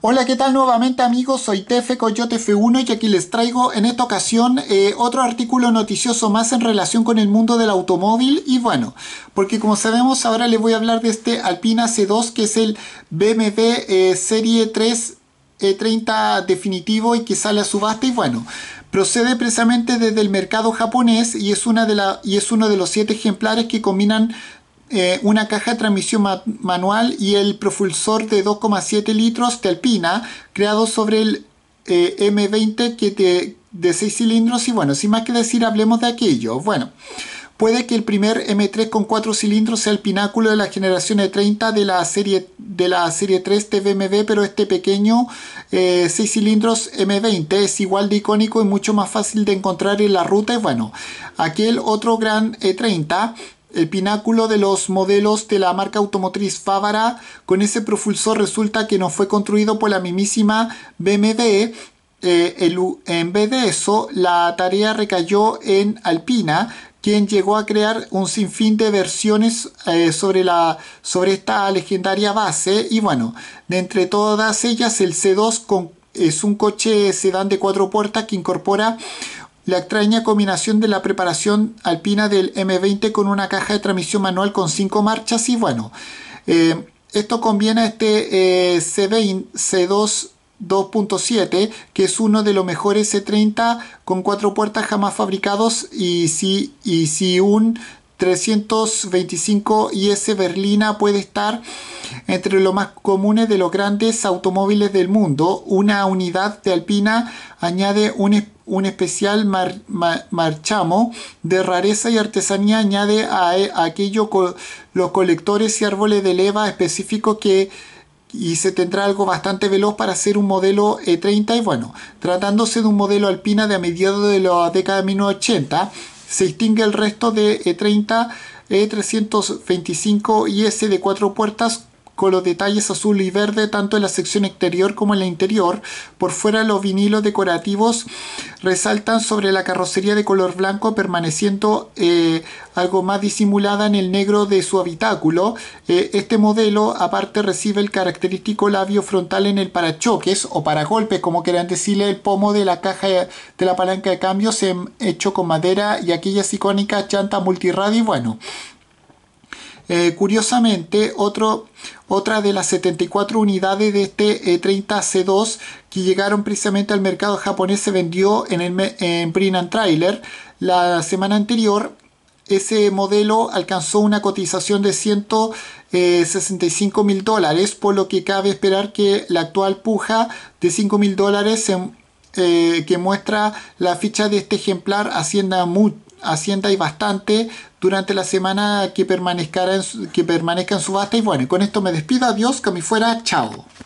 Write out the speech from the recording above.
Hola, ¿qué tal nuevamente amigos? Soy Tefe Coyote F1 y aquí les traigo en esta ocasión eh, otro artículo noticioso más en relación con el mundo del automóvil y bueno, porque como sabemos ahora les voy a hablar de este Alpina C2 que es el BMW eh, Serie 3 E30 eh, definitivo y que sale a subasta y bueno, procede precisamente desde el mercado japonés y es, una de la, y es uno de los siete ejemplares que combinan eh, una caja de transmisión manual y el propulsor de 2,7 litros de Alpina, creado sobre el eh, M20 que de 6 cilindros. Y bueno, sin más que decir, hablemos de aquello. Bueno. Puede que el primer M3 con 4 cilindros sea el pináculo de la generación E30 de la serie, de la serie 3 TVMB, pero este pequeño 6 eh, cilindros M20 es igual de icónico y mucho más fácil de encontrar en la ruta. Y bueno, aquel otro gran E30 el pináculo de los modelos de la marca automotriz Fávara... con ese propulsor resulta que no fue construido por la mismísima BMW. Eh, el, en vez de eso, la tarea recayó en Alpina, quien llegó a crear un sinfín de versiones eh, sobre, la, sobre esta legendaria base. Y bueno, de entre todas ellas, el C2 con, es un coche sedán de cuatro puertas que incorpora la extraña combinación de la preparación alpina del M20 con una caja de transmisión manual con 5 marchas y bueno, eh, esto conviene a este C20, C2 2.7 que es uno de los mejores C30 con 4 puertas jamás fabricados y y si un 325 IS Berlina puede estar entre los más comunes de los grandes automóviles del mundo. Una unidad de Alpina añade un, especial marchamo de rareza y artesanía, añade a, e, aquello los colectores y árboles de leva específicos que y se tendrá algo bastante veloz para hacer un modelo E30 y bueno, tratándose de un modelo alpina de a mediados de la década de 1980 se distingue el resto de E30, E325 y S de cuatro puertas con los detalles azul y verde tanto en la sección exterior como en la interior. Por fuera los vinilos decorativos resaltan sobre la carrocería de color blanco permaneciendo eh, algo más disimulada en el negro de su habitáculo. Eh, este modelo aparte recibe el característico labio frontal en el parachoques o paragolpes como querían decirle el pomo de la caja de la palanca de cambios em, hecho con madera y aquellas icónicas chanta multirradio. Bueno, eh, curiosamente, otra de las 74 unidades de este e eh, 30C2 que llegaron precisamente al mercado japonés se vendió en, el, Print Trailer la semana anterior. Ese modelo alcanzó una cotización de 165 eh, mil dólares, por lo que cabe esperar que la actual puja de 5 mil dólares que muestra la ficha de este ejemplar ascienda mucho Hacienda y bastante durante la semana que, permanezca en, que subasta. Y bueno, con esto me despido. Adiós, que me fuera. Chao.